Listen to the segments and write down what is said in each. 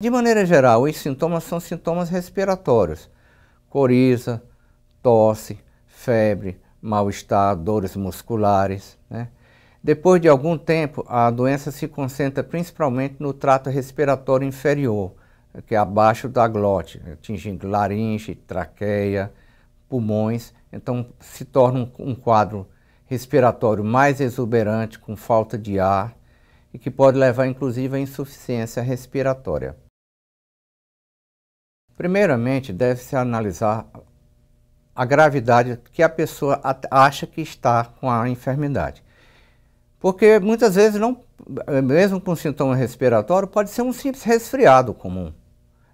De maneira geral, os sintomas são sintomas respiratórios: coriza, tosse, febre, mal-estar, dores musculares. Né? Depois de algum tempo, a doença se concentra principalmente no trato respiratório inferior, que é abaixo da glote, atingindo laringe, traqueia, pulmões. Então, se torna um, um quadro respiratório mais exuberante, com falta de ar, e que pode levar inclusive à insuficiência respiratória. Primeiramente, deve-se analisar a gravidade que a pessoa acha que está com a enfermidade. Porque muitas vezes, não, eh, mesmo com sintoma respiratório, pode ser um simples resfriado comum.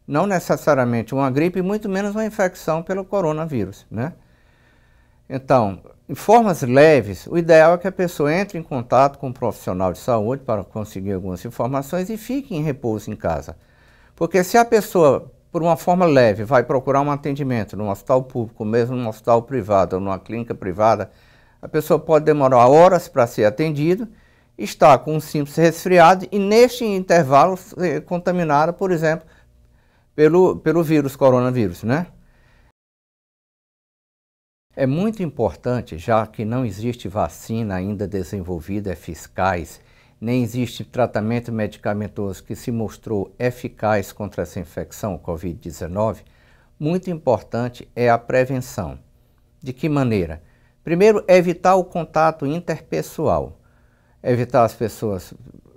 Não necessariamente uma gripe, muito menos uma infecção pelo coronavírus. Né? Então, em formas leves, o ideal é que a pessoa entre em contato com um profissional de saúde para conseguir algumas informações e fique em repouso em casa. Porque se a pessoa por uma forma leve, vai procurar um atendimento num hospital público, mesmo num hospital privado ou numa clínica privada, a pessoa pode demorar horas para ser atendida, está com um simples resfriado e neste intervalo ser é contaminada, por exemplo, pelo, pelo vírus coronavírus, né? É muito importante, já que não existe vacina ainda desenvolvida, eficaz nem existe tratamento medicamentoso que se mostrou eficaz contra essa infecção, Covid-19, muito importante é a prevenção. De que maneira? Primeiro, evitar o contato interpessoal, evitar as pessoas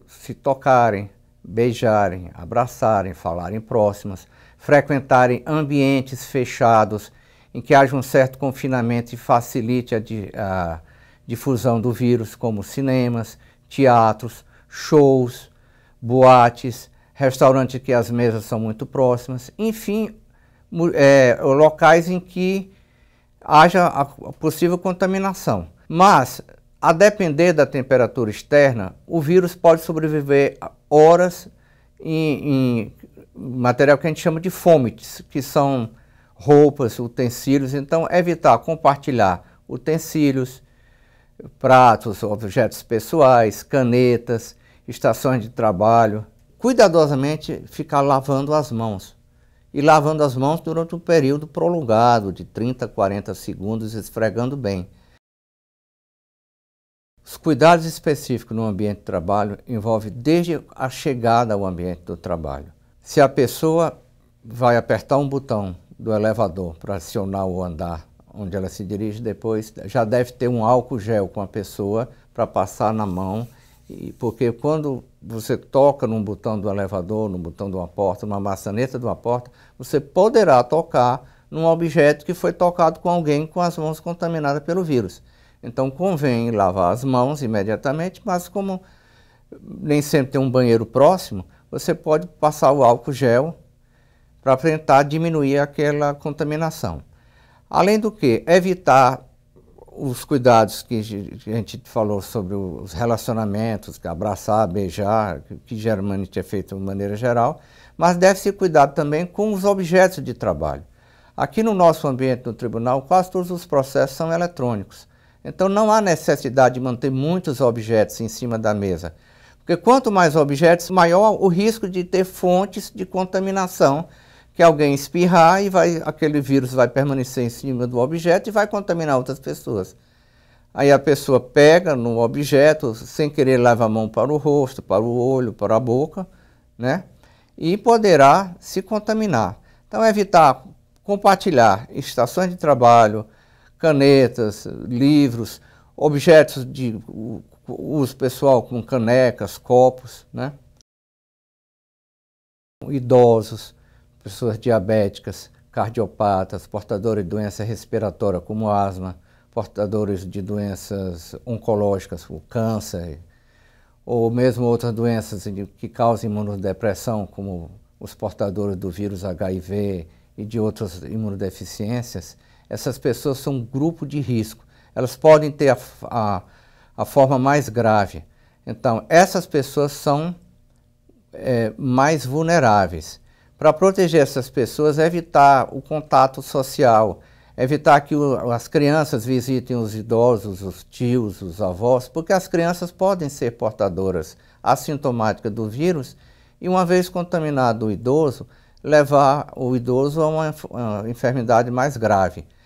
se tocarem, beijarem, abraçarem, falarem próximas, frequentarem ambientes fechados em que haja um certo confinamento e facilite a, a difusão do vírus, como cinemas, teatros, shows, boates, restaurantes que as mesas são muito próximas, enfim, é, locais em que haja a possível contaminação. Mas, a depender da temperatura externa, o vírus pode sobreviver horas em, em material que a gente chama de fomites, que são roupas, utensílios. Então, evitar compartilhar utensílios, pratos, objetos pessoais, canetas, estações de trabalho. Cuidadosamente ficar lavando as mãos. E lavando as mãos durante um período prolongado, de 30, 40 segundos, esfregando bem. Os cuidados específicos no ambiente de trabalho envolvem desde a chegada ao ambiente do trabalho. Se a pessoa vai apertar um botão do elevador para acionar o andar onde ela se dirige depois, já deve ter um álcool gel com a pessoa para passar na mão, e, porque quando você toca num botão do elevador, num botão de uma porta, numa maçaneta de uma porta, você poderá tocar num objeto que foi tocado com alguém com as mãos contaminadas pelo vírus. Então convém lavar as mãos imediatamente, mas como nem sempre tem um banheiro próximo, você pode passar o álcool gel para tentar diminuir aquela contaminação. Além do que, evitar os cuidados que a gente falou sobre os relacionamentos, abraçar, beijar, que geralmente tinha feito de maneira geral, mas deve-se cuidar também com os objetos de trabalho. Aqui no nosso ambiente no tribunal, quase todos os processos são eletrônicos. Então não há necessidade de manter muitos objetos em cima da mesa. Porque quanto mais objetos, maior o risco de ter fontes de contaminação que alguém espirrar e vai, aquele vírus vai permanecer em cima do objeto e vai contaminar outras pessoas. Aí a pessoa pega no objeto, sem querer leva a mão para o rosto, para o olho, para a boca, né? E poderá se contaminar. Então evitar compartilhar estações de trabalho, canetas, livros, objetos de uso pessoal com canecas, copos, né? idosos, pessoas diabéticas, cardiopatas, portadores de doença respiratória como asma, portadores de doenças oncológicas, como câncer, ou mesmo outras doenças que causam imunodepressão, como os portadores do vírus HIV e de outras imunodeficiências, essas pessoas são um grupo de risco. Elas podem ter a, a, a forma mais grave. Então, essas pessoas são é, mais vulneráveis para proteger essas pessoas, é evitar o contato social, é evitar que o, as crianças visitem os idosos, os tios, os avós, porque as crianças podem ser portadoras assintomáticas do vírus e, uma vez contaminado o idoso, levar o idoso a uma, uma enfermidade mais grave.